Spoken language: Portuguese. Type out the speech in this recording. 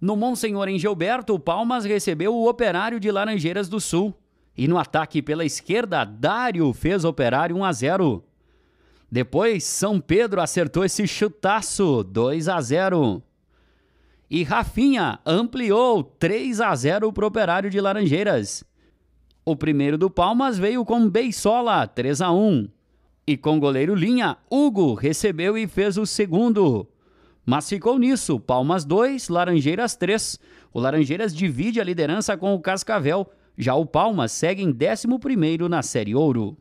No Monsenhor em Gilberto, o Palmas recebeu o Operário de Laranjeiras do Sul. E no ataque pela esquerda, Dário fez Operário 1 a 0. Depois, São Pedro acertou esse chutaço 2 a 0. E Rafinha ampliou 3 a 0 para o Operário de Laranjeiras. O primeiro do Palmas veio com Beisola 3 a 1. E com goleiro Linha, Hugo recebeu e fez o segundo. Mas ficou nisso, Palmas 2, Laranjeiras 3. O Laranjeiras divide a liderança com o Cascavel, já o Palmas segue em 11 na Série Ouro.